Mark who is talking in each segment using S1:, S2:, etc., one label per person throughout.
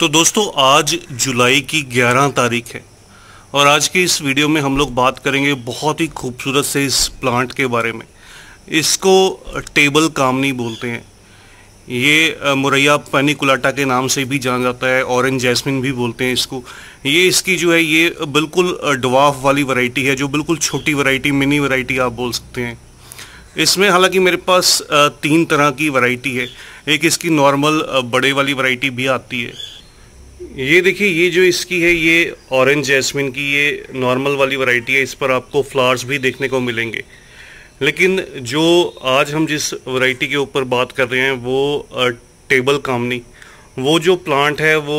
S1: तो दोस्तों आज जुलाई की 11 तारीख है और आज के इस वीडियो में हम लोग बात करेंगे बहुत ही खूबसूरत से इस प्लांट के बारे में इसको टेबल कामनी बोलते हैं ये मुरैया पेनिकुलाटा के नाम से भी जाना जाता है ऑरेंज जैस्मिन भी बोलते हैं इसको ये इसकी जो है ये बिल्कुल डवाफ वाली वैरायटी है जो बिल्कुल छोटी वैरायटी मिनी वैरायटी आप बोल सकते हैं इसमें हालांकि मेरे पास तीन तरह की वैरायटी है एक इसकी नॉर्मल बड़े वाली वैरायटी भी आती है ये देखिए ये जो इसकी है ये ऑरेंज जैस्मिन की ये नॉर्मल वाली वैरायटी है इस पर आपको फ्लावर्स भी देखने को मिलेंगे लेकिन जो आज हम जिस वैरायटी के ऊपर बात कर रहे हैं वो टेबल कामनी वो जो प्लांट है वो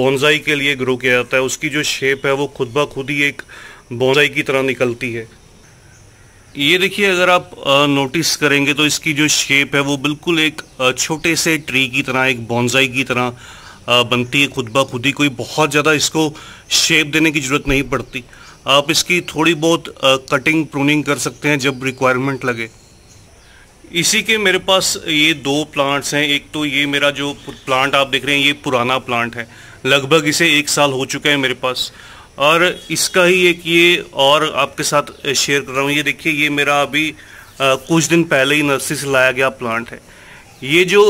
S1: बोनजाई के लिए ग्रो किया जाता है उसकी जो शेप है वो खुद ब खुद ही एक बोनजाई की तरह निकलती है ये देखिए अगर आप नोटिस करेंगे तो इसकी जो शेप है वो बिल्कुल एक छोटे से ट्री की तरह एक बॉन्जाई की तरह बनती है खुद ब खुद ही कोई बहुत ज़्यादा इसको शेप देने की ज़रूरत नहीं पड़ती आप इसकी थोड़ी बहुत कटिंग प्रूनिंग कर सकते हैं जब रिक्वायरमेंट लगे इसी के मेरे पास ये दो प्लांट्स हैं एक तो ये मेरा जो प्लांट आप देख रहे हैं ये पुराना प्लांट है लगभग इसे एक साल हो चुका है मेरे पास और इसका ही एक ये और आपके साथ शेयर कर रहा हूँ ये देखिए ये मेरा अभी आ, कुछ दिन पहले ही नर्सरी से लाया गया प्लांट है ये जो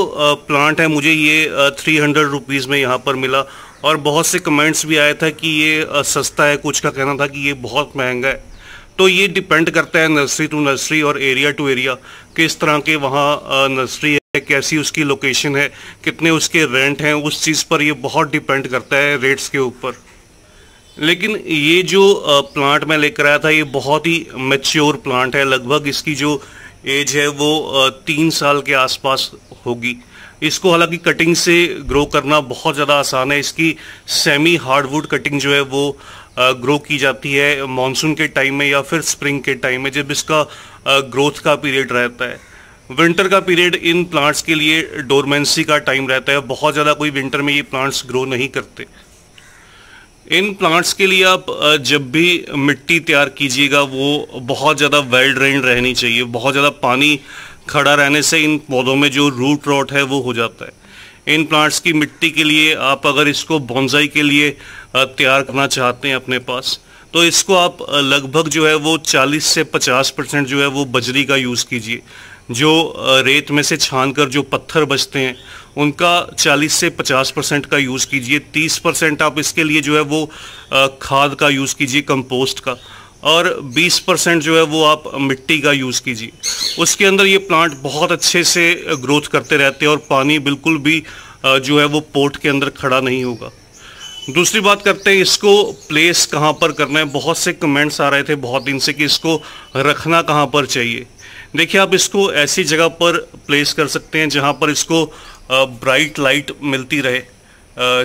S1: प्लांट है मुझे ये थ्री हंड्रेड रुपीज़ में यहाँ पर मिला और बहुत से कमेंट्स भी आया था कि ये सस्ता है कुछ का कहना था कि ये बहुत महंगा है तो ये डिपेंड करता है नर्सरी टू नर्सरी और एरिया टू एरिया किस तरह के वहाँ नर्सरी है कैसी उसकी लोकेशन है कितने उसके रेंट हैं उस चीज़ पर ये बहुत डिपेंड करता है रेट्स के ऊपर लेकिन ये जो प्लांट मैं लेकर आया था ये बहुत ही मेच्योर प्लांट है लगभग इसकी जो एज है वो तीन साल के आसपास होगी इसको हालांकि कटिंग से ग्रो करना बहुत ज़्यादा आसान है इसकी सेमी हार्डवुड कटिंग जो है वो ग्रो की जाती है मानसून के टाइम में या फिर स्प्रिंग के टाइम में जब इसका ग्रोथ का पीरियड रहता है विंटर का पीरियड इन प्लांट्स के लिए डोरमेंसी का टाइम रहता है बहुत ज़्यादा कोई विंटर में ये प्लांट्स ग्रो नहीं करते इन प्लांट्स के लिए आप जब भी मिट्टी तैयार कीजिएगा वो बहुत ज़्यादा वेल ड्रेन रहनी चाहिए बहुत ज़्यादा पानी खड़ा रहने से इन पौधों में जो रूट रॉट है वो हो जाता है इन प्लांट्स की मिट्टी के लिए आप अगर इसको बॉन्जाई के लिए तैयार करना चाहते हैं अपने पास तो इसको आप लगभग जो है वो 40 से 50 परसेंट जो है वो बजरी का यूज़ कीजिए जो रेत में से छान कर जो पत्थर बचते हैं उनका 40 से 50 परसेंट का यूज़ कीजिए 30 परसेंट आप इसके लिए जो है वो खाद का यूज़ कीजिए कंपोस्ट का और 20 परसेंट जो है वो आप मिट्टी का यूज़ कीजिए उसके अंदर ये प्लांट बहुत अच्छे से ग्रोथ करते रहते हैं और पानी बिल्कुल भी जो है वो पोर्ट के अंदर खड़ा नहीं होगा दूसरी बात करते हैं इसको प्लेस कहाँ पर करना है बहुत से कमेंट्स आ रहे थे बहुत दिन से कि इसको रखना कहाँ पर चाहिए देखिए आप इसको ऐसी जगह पर प्लेस कर सकते हैं जहाँ पर इसको ब्राइट लाइट मिलती रहे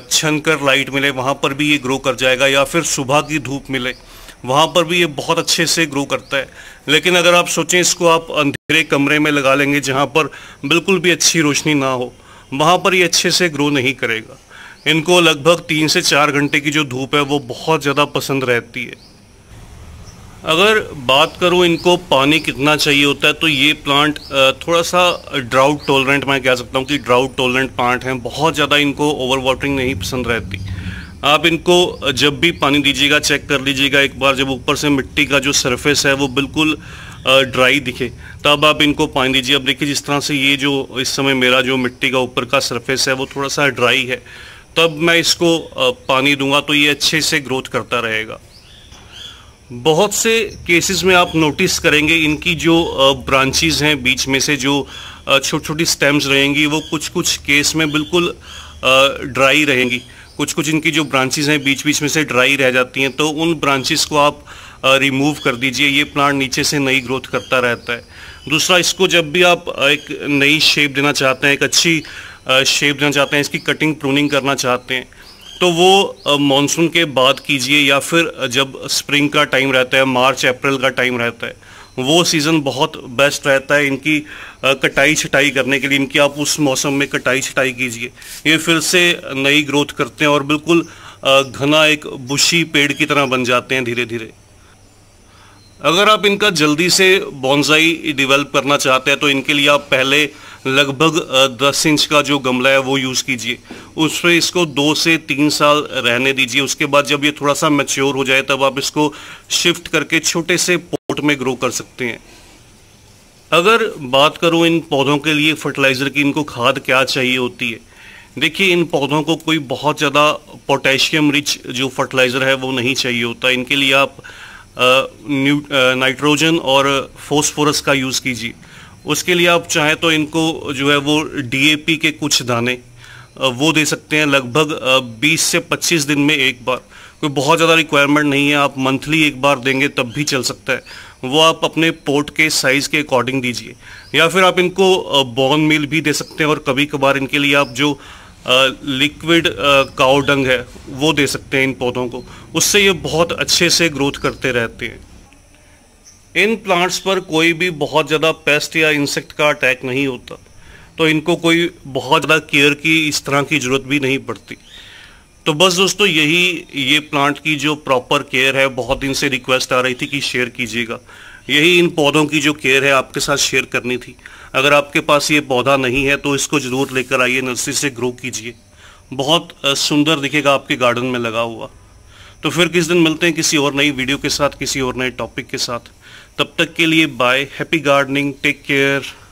S1: छनकर लाइट मिले वहाँ पर भी ये ग्रो कर जाएगा या फिर सुबह की धूप मिले वहाँ पर भी ये बहुत अच्छे से ग्रो करता है लेकिन अगर आप सोचें इसको आप अंधेरे कमरे में लगा लेंगे जहाँ पर बिल्कुल भी अच्छी रोशनी ना हो वहाँ पर ये अच्छे से ग्रो नहीं करेगा इनको लगभग तीन से चार घंटे की जो धूप है वो बहुत ज़्यादा पसंद रहती है अगर बात करूँ इनको पानी कितना चाहिए होता है तो ये प्लांट थोड़ा सा ड्राउट टॉलरेंट मैं कह सकता हूँ कि ड्राउट टॉलरेंट प्लांट हैं बहुत ज़्यादा इनको ओवर वाटरिंग नहीं पसंद रहती आप इनको जब भी पानी दीजिएगा चेक कर लीजिएगा एक बार जब ऊपर से मिट्टी का जो सरफेस है वो बिल्कुल ड्राई दिखे तब आप इनको पानी दीजिए अब देखिए जिस तरह से ये जो इस समय मेरा जो मिट्टी का ऊपर का सरफेस है वो थोड़ा सा ड्राई है तब मैं इसको पानी दूंगा तो ये अच्छे से ग्रोथ करता रहेगा बहुत से केसेस में आप नोटिस करेंगे इनकी जो ब्रांचेज हैं बीच में से जो छोटी छोटी स्टेम्स रहेंगी वो कुछ कुछ केस में बिल्कुल ड्राई रहेंगी कुछ कुछ इनकी जो ब्रांचेज हैं बीच बीच में से ड्राई रह जाती हैं तो उन ब्रांचेज को आप रिमूव कर दीजिए ये प्लांट नीचे से नई ग्रोथ करता रहता है दूसरा इसको जब भी आप एक नई शेप देना चाहते हैं एक अच्छी शेप देना चाहते हैं इसकी कटिंग प्रूनिंग करना चाहते हैं तो वो मानसून के बाद कीजिए या फिर जब स्प्रिंग का टाइम रहता है मार्च अप्रैल का टाइम रहता है वो सीज़न बहुत बेस्ट रहता है इनकी कटाई छटाई करने के लिए इनकी आप उस मौसम में कटाई छटाई कीजिए ये फिर से नई ग्रोथ करते हैं और बिल्कुल घना एक बुशी पेड़ की तरह बन जाते हैं धीरे धीरे अगर आप इनका जल्दी से बॉन्जाई डेवलप करना चाहते हैं तो इनके लिए आप पहले लगभग दस इंच का जो गमला है वो यूज़ कीजिए उस पर इसको दो से तीन साल रहने दीजिए उसके बाद जब ये थोड़ा सा मेच्योर हो जाए तब आप इसको शिफ्ट करके छोटे से पोट में ग्रो कर सकते हैं अगर बात करूँ इन पौधों के लिए फर्टिलाइज़र की इनको खाद क्या चाहिए होती है देखिए इन पौधों को कोई बहुत ज़्यादा पोटेशियम रिच जो फर्टिलाइज़र है वो नहीं चाहिए होता इनके लिए आप नाइट्रोजन और फोस्फोरस का यूज़ कीजिए उसके लिए आप चाहें तो इनको जो है वो डीएपी के कुछ दाने वो दे सकते हैं लगभग 20 से 25 दिन में एक बार कोई बहुत ज़्यादा रिक्वायरमेंट नहीं है आप मंथली एक बार देंगे तब भी चल सकता है वो आप अपने पोर्ट के साइज़ के अकॉर्डिंग दीजिए या फिर आप इनको बॉर्न मील भी दे सकते हैं और कभी कभार इनके लिए आप जो लिक्विड काउडंग डंग है वो दे सकते हैं इन पौधों को उससे ये बहुत अच्छे से ग्रोथ करते रहते हैं इन प्लांट्स पर कोई भी बहुत ज़्यादा पेस्ट या इंसेक्ट का अटैक नहीं होता तो इनको कोई बहुत ज़्यादा केयर की इस तरह की ज़रूरत भी नहीं पड़ती तो बस दोस्तों यही ये प्लांट की जो प्रॉपर केयर है बहुत दिन से रिक्वेस्ट आ रही थी कि शेयर कीजिएगा यही इन पौधों की जो केयर है आपके साथ शेयर करनी थी अगर आपके पास ये पौधा नहीं है तो इसको ज़रूर लेकर आइए नर्सरी से ग्रो कीजिए बहुत सुंदर दिखेगा आपके गार्डन में लगा हुआ तो फिर किस दिन मिलते हैं किसी और नई वीडियो के साथ किसी और नए टॉपिक के साथ तब तक के लिए bye happy gardening take care